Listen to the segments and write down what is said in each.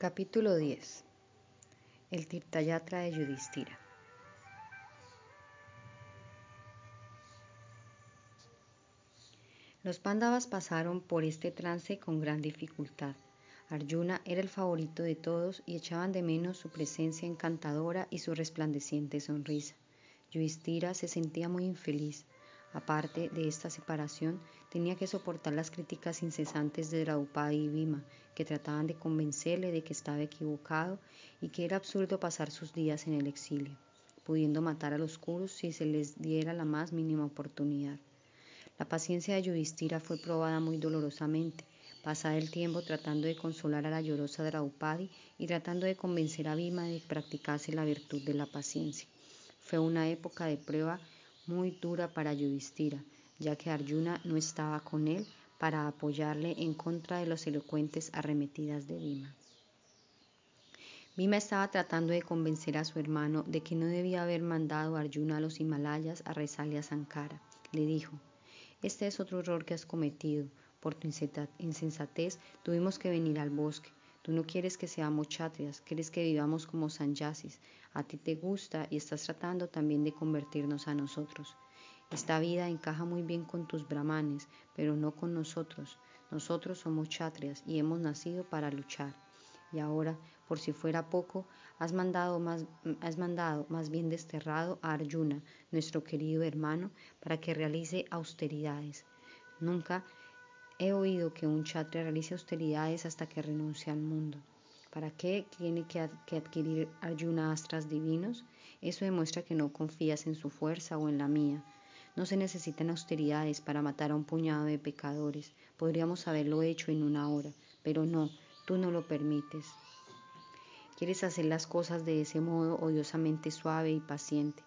Capítulo 10. El Tirtayatra de Yudhistira. Los Pandavas pasaron por este trance con gran dificultad. Arjuna era el favorito de todos y echaban de menos su presencia encantadora y su resplandeciente sonrisa. Yudhistira se sentía muy infeliz. Aparte de esta separación, tenía que soportar las críticas incesantes de Draupadi y Vima, que trataban de convencerle de que estaba equivocado y que era absurdo pasar sus días en el exilio, pudiendo matar a los curos si se les diera la más mínima oportunidad. La paciencia de Yudhishthira fue probada muy dolorosamente, pasada el tiempo tratando de consolar a la llorosa Draupadi y tratando de convencer a Vima de que practicase la virtud de la paciencia. Fue una época de prueba muy dura para Yudhishthira, ya que Arjuna no estaba con él para apoyarle en contra de los elocuentes arremetidas de Vima. Vima estaba tratando de convencer a su hermano de que no debía haber mandado a Arjuna a los Himalayas a rezarle a Sankara. Le dijo, este es otro error que has cometido. Por tu insensatez tuvimos que venir al bosque, Tú no quieres que seamos chatrias, quieres que vivamos como sanyasis. A ti te gusta y estás tratando también de convertirnos a nosotros. Esta vida encaja muy bien con tus brahmanes, pero no con nosotros. Nosotros somos chatrias y hemos nacido para luchar. Y ahora, por si fuera poco, has mandado más, has mandado más bien desterrado a Arjuna, nuestro querido hermano, para que realice austeridades. Nunca He oído que un chatre realiza austeridades hasta que renuncia al mundo. ¿Para qué tiene que, adquirir ayunastras divinos? Eso demuestra que no confías en su fuerza o en la mía. No se necesitan austeridades para matar a un puñado de pecadores. Podríamos haberlo hecho en una hora, pero no, tú no lo permites. Quieres hacer las cosas de ese modo odiosamente suave y paciente.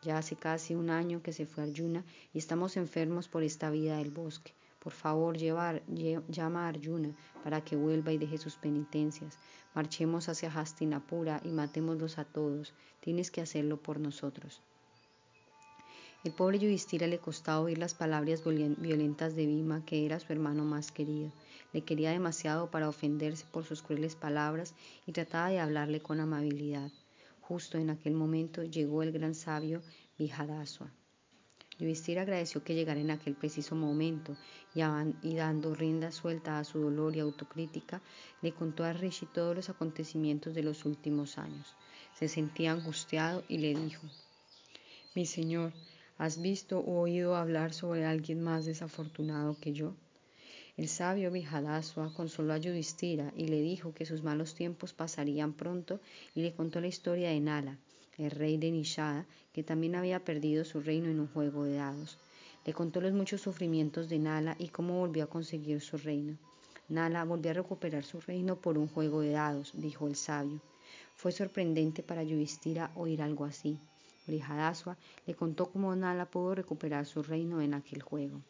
Ya hace casi un año que se fue Arjuna y estamos enfermos por esta vida del bosque. Por favor, llevar, llama a Arjuna para que vuelva y deje sus penitencias. Marchemos hacia Hastinapura y matémoslos a todos. Tienes que hacerlo por nosotros. El pobre Yudhishthira le costaba oír las palabras violentas de Vima, que era su hermano más querido. Le quería demasiado para ofenderse por sus crueles palabras y trataba de hablarle con amabilidad. Justo en aquel momento llegó el gran sabio Vihadaswa. Yudhishthira agradeció que llegara en aquel preciso momento y, dando rienda suelta a su dolor y autocrítica, le contó a Rishi todos los acontecimientos de los últimos años. Se sentía angustiado y le dijo, Mi señor, ¿has visto o oído hablar sobre alguien más desafortunado que yo? El sabio Vijadaswa consoló a Yudhishthira y le dijo que sus malos tiempos pasarían pronto y le contó la historia de Nala, el rey de Nishada, que también había perdido su reino en un juego de dados. Le contó los muchos sufrimientos de Nala y cómo volvió a conseguir su reino. Nala volvió a recuperar su reino por un juego de dados, dijo el sabio. Fue sorprendente para Yuvistira oír algo así. Brihadaswa le contó cómo Nala pudo recuperar su reino en aquel juego.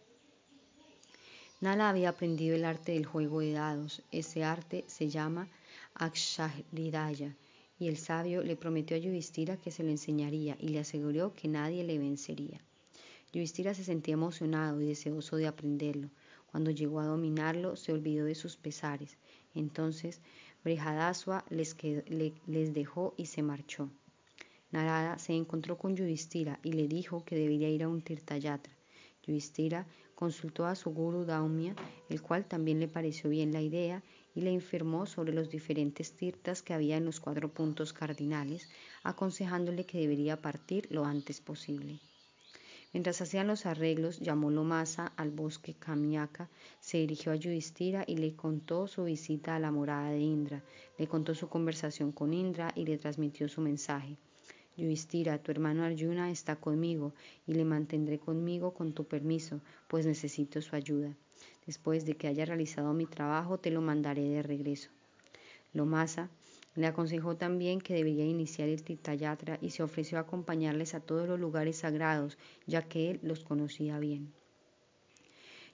Nala había aprendido el arte del juego de dados. Ese arte se llama Aksharidaya y el sabio le prometió a Yudhishthira que se lo enseñaría y le aseguró que nadie le vencería. Yudhishthira se sentía emocionado y deseoso de aprenderlo. Cuando llegó a dominarlo, se olvidó de sus pesares. Entonces, Brihadaswa les, dejó y se marchó. Narada se encontró con Yudhishthira y le dijo que debería ir a un Tirtayatra. Yudhishthira consultó a su guru Daumya, el cual también le pareció bien la idea y le informó sobre los diferentes tirtas que había en los cuatro puntos cardinales, aconsejándole que debería partir lo antes posible. Mientras hacían los arreglos, llamó Lomasa al bosque Kamiaka, se dirigió a Yudhishthira y le contó su visita a la morada de Indra, le contó su conversación con Indra y le transmitió su mensaje. Yudhishthira, tu hermano Arjuna está conmigo y le mantendré conmigo con tu permiso, pues necesito su ayuda. Después de que haya realizado mi trabajo, te lo mandaré de regreso. Lomasa le aconsejó también que debería iniciar el Titayatra y se ofreció a acompañarles a todos los lugares sagrados, ya que él los conocía bien.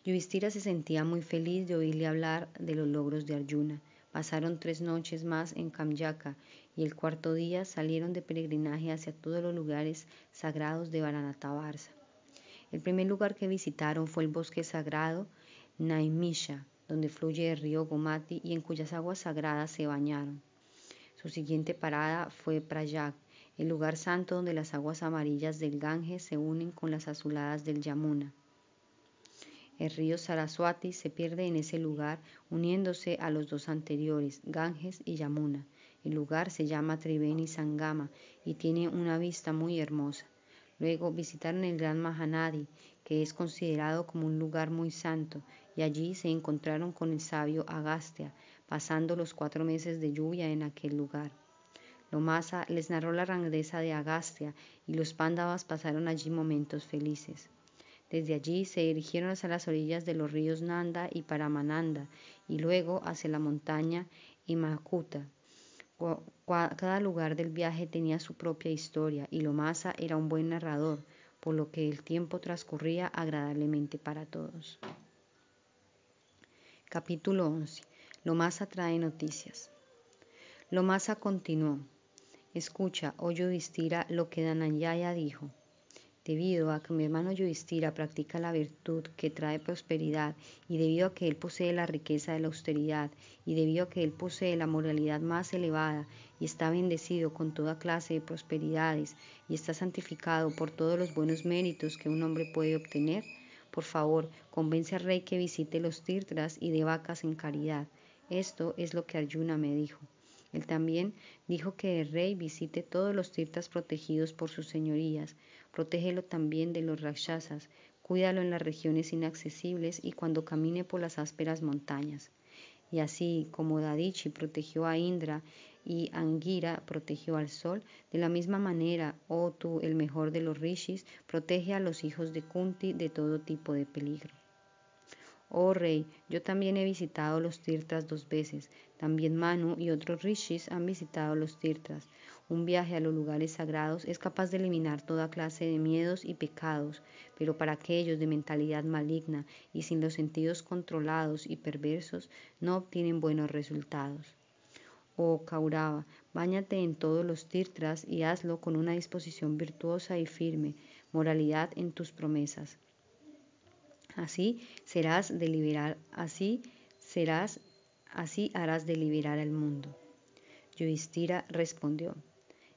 Yuvistira se sentía muy feliz de oírle hablar de los logros de Arjuna. Pasaron tres noches más en Kamyaka y el cuarto día salieron de peregrinaje hacia todos los lugares sagrados de Varanatabarsa. El primer lugar que visitaron fue el bosque sagrado Naimisha, donde fluye el río Gomati y en cuyas aguas sagradas se bañaron. Su siguiente parada fue Prayag, el lugar santo donde las aguas amarillas del Ganges se unen con las azuladas del Yamuna. El río Saraswati se pierde en ese lugar uniéndose a los dos anteriores, Ganges y Yamuna. El lugar se llama Triveni Sangama y tiene una vista muy hermosa. Luego visitaron el Gran Mahanadi, que es considerado como un lugar muy santo, y allí se encontraron con el sabio Agastya, pasando los cuatro meses de lluvia en aquel lugar. Lomasa les narró la grandeza de Agastya y los pándavas pasaron allí momentos felices. Desde allí se dirigieron hacia las orillas de los ríos Nanda y Paramananda y luego hacia la montaña Imakuta, cada lugar del viaje tenía su propia historia y Lomasa era un buen narrador, por lo que el tiempo transcurría agradablemente para todos. Capítulo 11. Lomasa trae noticias. Lomasa continuó. Escucha, oh yo distira lo que Dananyaya dijo. Debido a que mi hermano Yudhishthira practica la virtud que trae prosperidad, y debido a que él posee la riqueza de la austeridad, y debido a que él posee la moralidad más elevada, y está bendecido con toda clase de prosperidades, y está santificado por todos los buenos méritos que un hombre puede obtener, por favor, convence al rey que visite los tirtras y de vacas en caridad. Esto es lo que Ayuna me dijo. Él también dijo que el rey visite todos los tirtas protegidos por sus señorías, Protégelo también de los rachasas, cuídalo en las regiones inaccesibles y cuando camine por las ásperas montañas. Y así como Dadichi protegió a Indra y Angira protegió al sol, de la misma manera, oh tú, el mejor de los rishis, protege a los hijos de Kunti de todo tipo de peligro. Oh rey, yo también he visitado los tirtas dos veces, también Manu y otros rishis han visitado los tirtas. Un viaje a los lugares sagrados es capaz de eliminar toda clase de miedos y pecados, pero para aquellos de mentalidad maligna y sin los sentidos controlados y perversos no obtienen buenos resultados. Oh Kaurava, báñate en todos los tirtras y hazlo con una disposición virtuosa y firme, moralidad en tus promesas. Así serás liberar. así serás, así harás liberar al mundo. Yudhishthira respondió: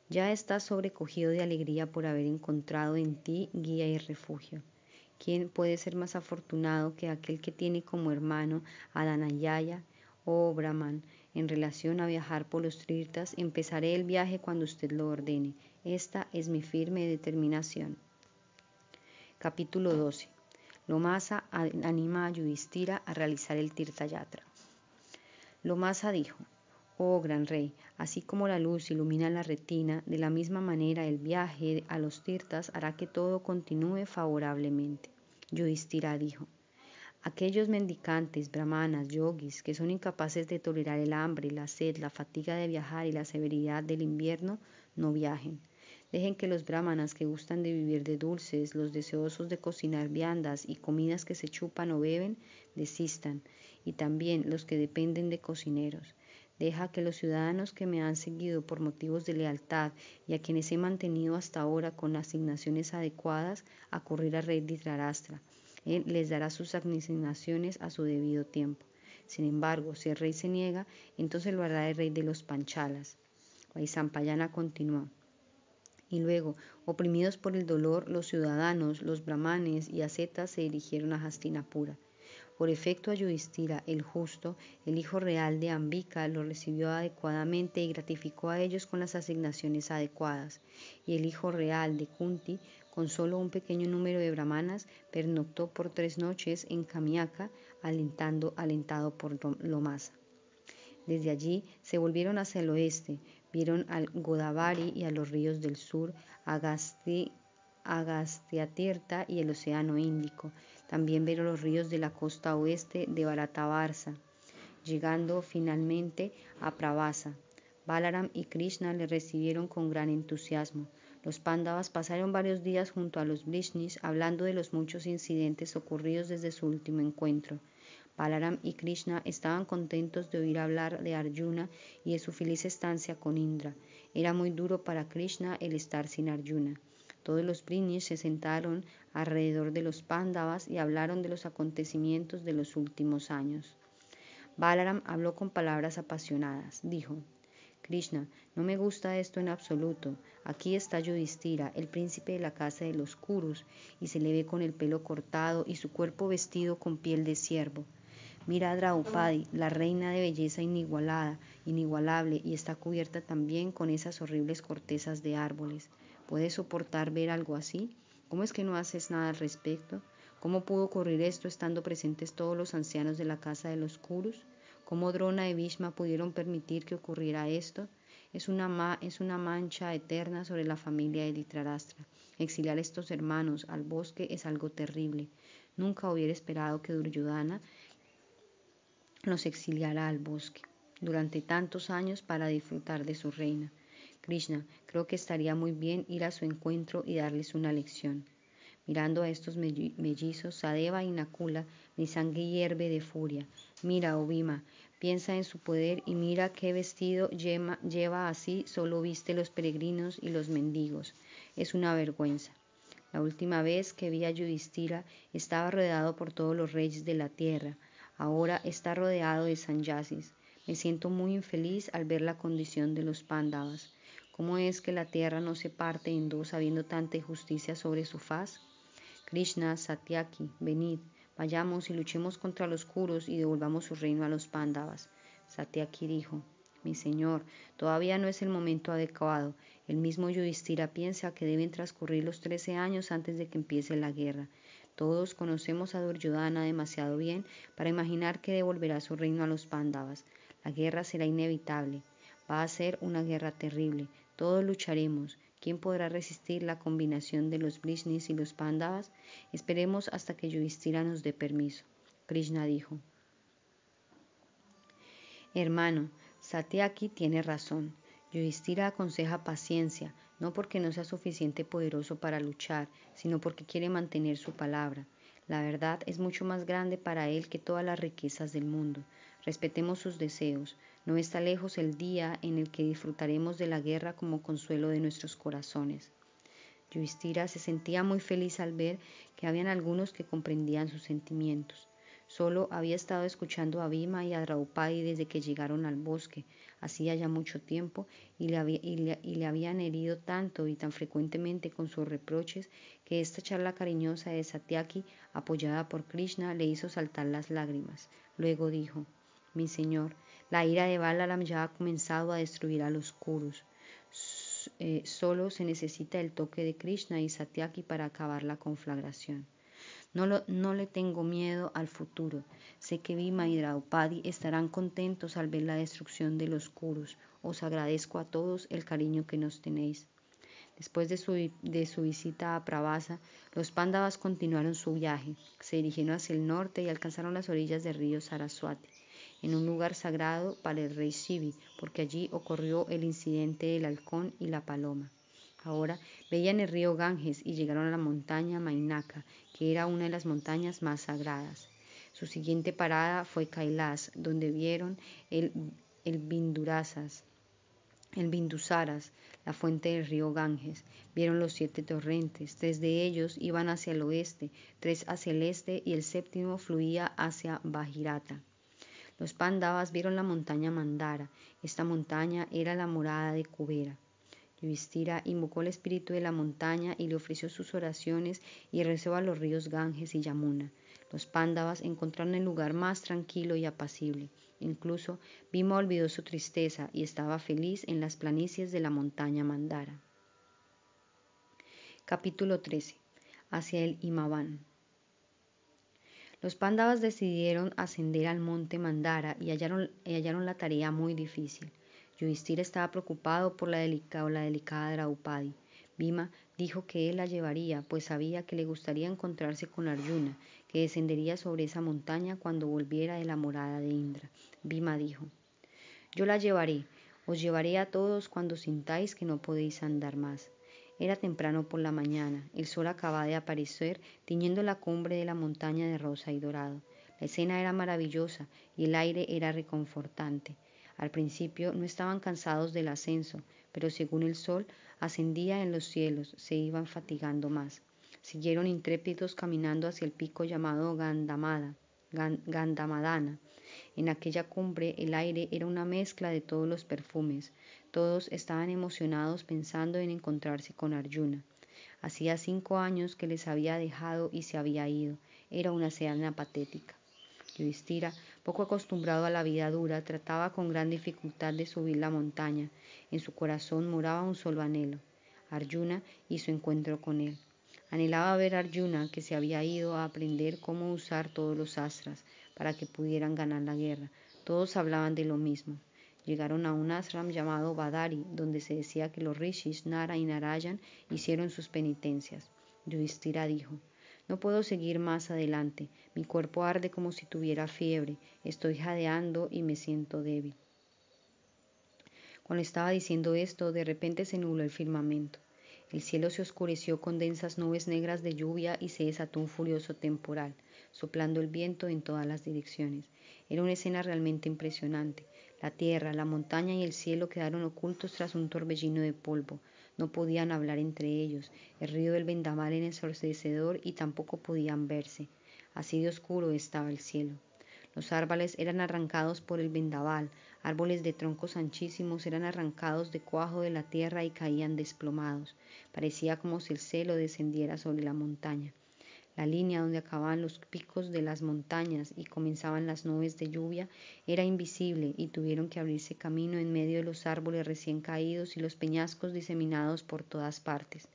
ya estás sobrecogido de alegría por haber encontrado en ti guía y refugio. ¿Quién puede ser más afortunado que aquel que tiene como hermano a Danayaya o oh Brahman? En relación a viajar por los Tirtas, empezaré el viaje cuando usted lo ordene. Esta es mi firme determinación. Capítulo 12. Lomasa anima a Yudhistira a realizar el Tirtayatra. Lomasa dijo: Oh gran rey, así como la luz ilumina la retina, de la misma manera el viaje a los tirtas hará que todo continúe favorablemente. Yudhishthira dijo: Aquellos mendicantes, brahmanas, yogis, que son incapaces de tolerar el hambre, la sed, la fatiga de viajar y la severidad del invierno, no viajen. Dejen que los brahmanas que gustan de vivir de dulces, los deseosos de cocinar viandas y comidas que se chupan o beben, desistan, y también los que dependen de cocineros. Deja que los ciudadanos que me han seguido por motivos de lealtad y a quienes he mantenido hasta ahora con asignaciones adecuadas rey a Reyditrarastra. Él eh, les dará sus asignaciones a su debido tiempo. Sin embargo, si el rey se niega, entonces lo hará el rey de los panchalas. Vaisampayana continuó. Y luego, oprimidos por el dolor, los ciudadanos, los brahmanes y ascetas se dirigieron a Hastinapura. Por efecto a el justo, el hijo real de Ambika, lo recibió adecuadamente y gratificó a ellos con las asignaciones adecuadas. Y el hijo real de Kunti, con solo un pequeño número de brahmanas, pernoctó por tres noches en Kamiaka, alentando, alentado por Lomasa. Desde allí se volvieron hacia el oeste, vieron al Godavari y a los ríos del sur, Agastya y el Océano Índico. También ver los ríos de la costa oeste de Bharatavarsa, llegando finalmente a Pravasa. Balaram y Krishna le recibieron con gran entusiasmo. Los Pándavas pasaron varios días junto a los Vrishnis hablando de los muchos incidentes ocurridos desde su último encuentro. Balaram y Krishna estaban contentos de oír hablar de Arjuna y de su feliz estancia con Indra. Era muy duro para Krishna el estar sin Arjuna. Todos los príncipes se sentaron alrededor de los Pándavas y hablaron de los acontecimientos de los últimos años. Balaram habló con palabras apasionadas. Dijo, Krishna, no me gusta esto en absoluto. Aquí está Yudhishthira, el príncipe de la casa de los Kurus, y se le ve con el pelo cortado y su cuerpo vestido con piel de ciervo. Mira a Draupadi, la reina de belleza inigualada, inigualable, y está cubierta también con esas horribles cortezas de árboles. ¿Puedes soportar ver algo así? ¿Cómo es que no haces nada al respecto? ¿Cómo pudo ocurrir esto estando presentes todos los ancianos de la casa de los Kurus? ¿Cómo Drona y Bhishma pudieron permitir que ocurriera esto? Es una, es una mancha eterna sobre la familia de Dhritarashtra. Exiliar a estos hermanos al bosque es algo terrible. Nunca hubiera esperado que Duryodhana los exiliara al bosque durante tantos años para disfrutar de su reina. Krishna, creo que estaría muy bien ir a su encuentro y darles una lección. Mirando a estos mellizos, Sadeva y Nakula, mi sangre hierve de furia. Mira, Obima, piensa en su poder y mira qué vestido lleva, así, solo viste los peregrinos y los mendigos. Es una vergüenza. La última vez que vi a Yudhistira estaba rodeado por todos los reyes de la tierra. Ahora está rodeado de sanyasis. Me siento muy infeliz al ver la condición de los pándavas. ¿Cómo es que la tierra no se parte en dos habiendo tanta injusticia sobre su faz? Krishna, Satyaki, venid, vayamos y luchemos contra los curos y devolvamos su reino a los Pándavas. Satyaki dijo, mi señor, todavía no es el momento adecuado. El mismo Yudhishthira piensa que deben transcurrir los trece años antes de que empiece la guerra. Todos conocemos a Duryodhana demasiado bien para imaginar que devolverá su reino a los Pándavas. La guerra será inevitable. Va a ser una guerra terrible, todos lucharemos. ¿Quién podrá resistir la combinación de los Brishnis y los Pandavas? Esperemos hasta que Yudhishthira nos dé permiso. Krishna dijo: Hermano, Satyaki tiene razón. Yudhishthira aconseja paciencia, no porque no sea suficiente poderoso para luchar, sino porque quiere mantener su palabra. La verdad es mucho más grande para él que todas las riquezas del mundo. Respetemos sus deseos. No está lejos el día en el que disfrutaremos de la guerra como consuelo de nuestros corazones. Yuistira se sentía muy feliz al ver que habían algunos que comprendían sus sentimientos. Solo había estado escuchando a Bhima y a Draupadi desde que llegaron al bosque, hacía ya mucho tiempo, y y le, habían herido tanto y tan frecuentemente con sus reproches que esta charla cariñosa de Satyaki, apoyada por Krishna, le hizo saltar las lágrimas. Luego dijo, mi Señor. La ira de Balaram ya ha comenzado a destruir a los Kurus. Eh, solo se necesita el toque de Krishna y Satyaki para acabar la conflagración. No, le tengo miedo al futuro. Sé que Bhima y Draupadi estarán contentos al ver la destrucción de los Kurus. Os agradezco a todos el cariño que nos tenéis. Después de su, visita a Prabasa, los Pándavas continuaron su viaje, se dirigieron hacia el norte y alcanzaron las orillas del río Saraswati en un lugar sagrado para el rey Sibi, porque allí ocurrió el incidente del halcón y la paloma. Ahora veían el río Ganges y llegaron a la montaña Mainaka, que era una de las montañas más sagradas. Su siguiente parada fue Kailas, donde vieron el, el Bindusaras, la fuente del río Ganges. Vieron los siete torrentes, tres de ellos iban hacia el oeste, tres hacia el este y el séptimo fluía hacia Bajirata. Los Pandavas vieron la montaña Mandara. Esta montaña era la morada de Kubera. Yudhishthira invocó al espíritu de la montaña y le ofreció sus oraciones y rezó a los ríos Ganges y Yamuna. Los Pándavas encontraron el lugar más tranquilo y apacible. Incluso Bhima olvidó su tristeza y estaba feliz en las planicies de la montaña Mandara. Capítulo 13. Hacia el Imabán los pándavas decidieron ascender al monte Mandara y hallaron, la tarea muy difícil. Yudhishthira estaba preocupado por la delicada, la delicada Draupadi. Bhima dijo que él la llevaría, pues sabía que le gustaría encontrarse con Arjuna, que descendería sobre esa montaña cuando volviera de la morada de Indra. Bima dijo: Yo la llevaré, os llevaré a todos cuando sintáis que no podéis andar más. Era temprano por la mañana, el sol acababa de aparecer tiñendo la cumbre de la montaña de rosa y dorado. La escena era maravillosa y el aire era reconfortante. Al principio no estaban cansados del ascenso, pero según el sol ascendía en los cielos, se iban fatigando más. Siguieron intrépidos caminando hacia el pico llamado Gandamada, Gandamadana. En aquella cumbre el aire era una mezcla de todos los perfumes, todos estaban emocionados pensando en encontrarse con Arjuna. Hacía cinco años que les había dejado y se había ido. Era una seana patética. Yudhishthira, poco acostumbrado a la vida dura, trataba con gran dificultad de subir la montaña. En su corazón moraba un solo anhelo, Arjuna y su encuentro con él. Anhelaba ver a Arjuna, que se había ido a aprender cómo usar todos los astras para que pudieran ganar la guerra. Todos hablaban de lo mismo. Llegaron a un ashram llamado Badari, donde se decía que los rishis Nara y Narayan hicieron sus penitencias. Yudhishthira dijo, no puedo seguir más adelante, mi cuerpo arde como si tuviera fiebre, estoy jadeando y me siento débil. Cuando estaba diciendo esto, de repente se nubló el firmamento. El cielo se oscureció con densas nubes negras de lluvia y se desató un furioso temporal, soplando el viento en todas las direcciones. Era una escena realmente impresionante. La tierra, la montaña y el cielo quedaron ocultos tras un torbellino de polvo. No podían hablar entre ellos. El río del vendaval era ensordecedor y tampoco podían verse. Así de oscuro estaba el cielo. Los árboles eran arrancados por el vendaval, árboles de troncos anchísimos eran arrancados de cuajo de la tierra y caían desplomados. Parecía como si el cielo descendiera sobre la montaña. La línea donde acababan los picos de las montañas y comenzaban las nubes de lluvia era invisible y tuvieron que abrirse camino en medio de los árboles recién caídos y los peñascos diseminados por todas partes.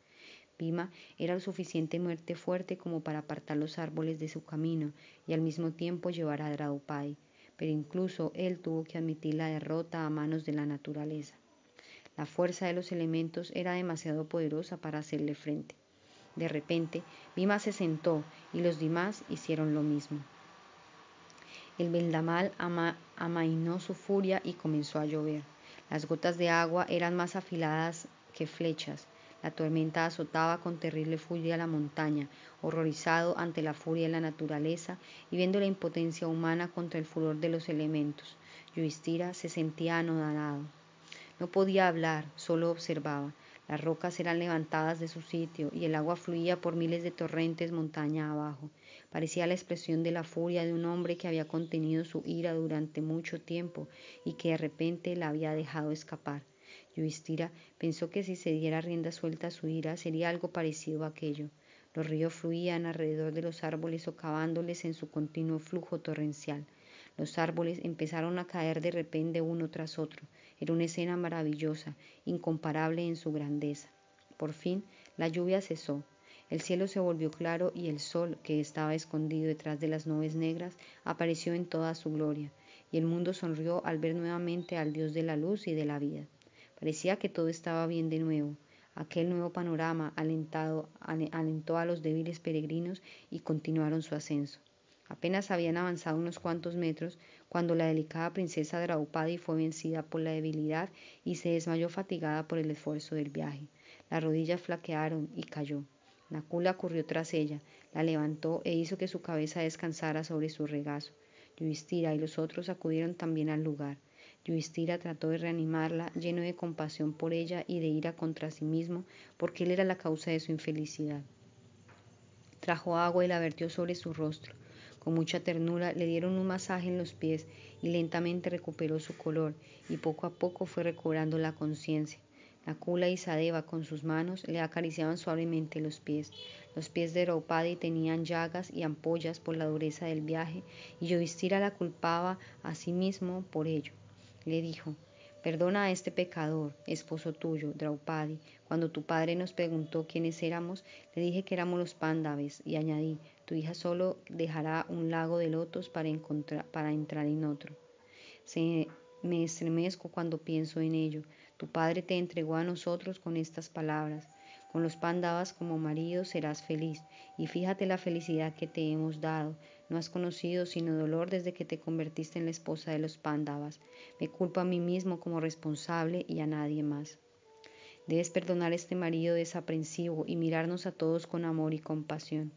Pima era lo suficientemente fuerte como para apartar los árboles de su camino y al mismo tiempo llevar a Draupadi, pero incluso él tuvo que admitir la derrota a manos de la naturaleza. La fuerza de los elementos era demasiado poderosa para hacerle frente. De repente, Vima se sentó y los demás hicieron lo mismo. El vendamal amainó su furia y comenzó a llover. Las gotas de agua eran más afiladas que flechas. La tormenta azotaba con terrible furia la montaña, horrorizado ante la furia de la naturaleza y viendo la impotencia humana contra el furor de los elementos. Yuistira se sentía anodanado. No podía hablar, solo observaba. Las rocas eran levantadas de su sitio y el agua fluía por miles de torrentes montaña abajo. Parecía la expresión de la furia de un hombre que había contenido su ira durante mucho tiempo y que de repente la había dejado escapar. Yuistira pensó que si se diera rienda suelta a su ira sería algo parecido a aquello. Los ríos fluían alrededor de los árboles socavándoles en su continuo flujo torrencial. Los árboles empezaron a caer de repente uno tras otro. Era una escena maravillosa, incomparable en su grandeza. Por fin, la lluvia cesó. El cielo se volvió claro y el sol, que estaba escondido detrás de las nubes negras, apareció en toda su gloria, y el mundo sonrió al ver nuevamente al Dios de la luz y de la vida. Parecía que todo estaba bien de nuevo. Aquel nuevo panorama alentó a los débiles peregrinos y continuaron su ascenso. Apenas habían avanzado unos cuantos metros cuando la delicada princesa Draupadi fue vencida por la debilidad y se desmayó fatigada por el esfuerzo del viaje. Las rodillas flaquearon y cayó. Nakula corrió tras ella, la levantó e hizo que su cabeza descansara sobre su regazo. Yuistira y los otros acudieron también al lugar. Yuistira trató de reanimarla, lleno de compasión por ella y de ira contra sí mismo, porque él era la causa de su infelicidad. Trajo agua y la vertió sobre su rostro. Con mucha ternura le dieron un masaje en los pies y lentamente recuperó su color y poco a poco fue recobrando la conciencia. Nakula y Sadeva con sus manos le acariciaban suavemente los pies. Los pies de Draupadi tenían llagas y ampollas por la dureza del viaje y Yovistira la culpaba a sí mismo por ello. Le dijo, Perdona a este pecador, esposo tuyo, Draupadi. Cuando tu padre nos preguntó quiénes éramos, le dije que éramos los pándaves y añadí, tu hija solo dejará un lago de lotos para, para entrar en otro. me estremezco cuando pienso en ello. Tu padre te entregó a nosotros con estas palabras. Con los pandavas como marido serás feliz, y fíjate la felicidad que te hemos dado. No has conocido sino dolor desde que te convertiste en la esposa de los pandavas. Me culpo a mí mismo como responsable y a nadie más. Debes perdonar a este marido desaprensivo y mirarnos a todos con amor y compasión.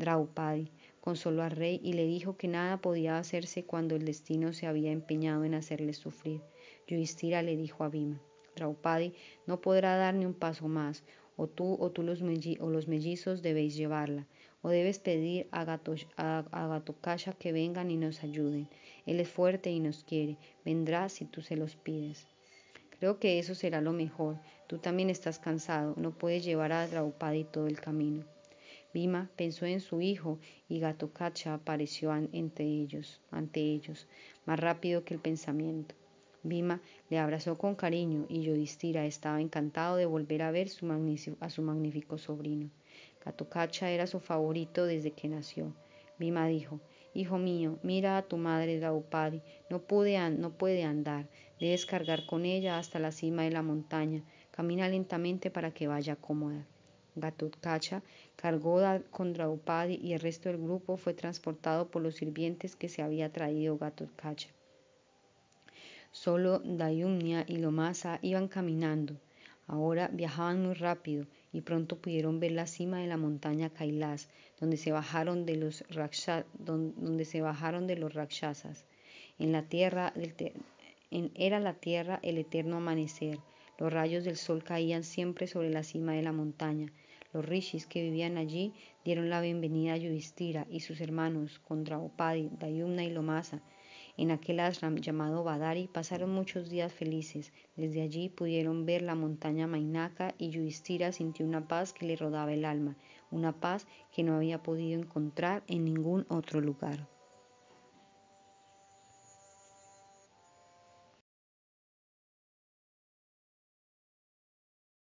Draupadi consoló al rey y le dijo que nada podía hacerse cuando el destino se había empeñado en hacerle sufrir. Yuistira le dijo a Bhima, Draupadi no podrá dar ni un paso más, o tú o tú los, mellizos debéis llevarla, o debes pedir a, Gatosh a que vengan y nos ayuden. Él es fuerte y nos quiere, vendrá si tú se los pides. Creo que eso será lo mejor. Tú también estás cansado, no puedes llevar a Draupadi todo el camino. Vima pensó en su hijo y Gatocacha apareció ante ellos, ante ellos, más rápido que el pensamiento. Vima le abrazó con cariño y Yodistira estaba encantado de volver a ver a su magnífico sobrino. gatucacha era su favorito desde que nació. Vima dijo, Hijo mío, mira a tu madre Draupadi, no, no puede andar, debes cargar con ella hasta la cima de la montaña, camina lentamente para que vaya cómoda. Kacha cargó con Draupadi y el resto del grupo fue transportado por los sirvientes que se había traído Kacha. Solo Dayumnia y Lomasa iban caminando. Ahora viajaban muy rápido y pronto pudieron ver la cima de la montaña Kailas, donde se bajaron de los, donde se bajaron de los rakshasas. En la tierra era la tierra el eterno amanecer. Los rayos del sol caían siempre sobre la cima de la montaña. Los rishis que vivían allí dieron la bienvenida a Yuistira y sus hermanos contra Opadi, Dayumna y Lomasa. En aquel ashram llamado Badari pasaron muchos días felices. Desde allí pudieron ver la montaña Mainaka y Yuistira sintió una paz que le rodaba el alma, una paz que no había podido encontrar en ningún otro lugar.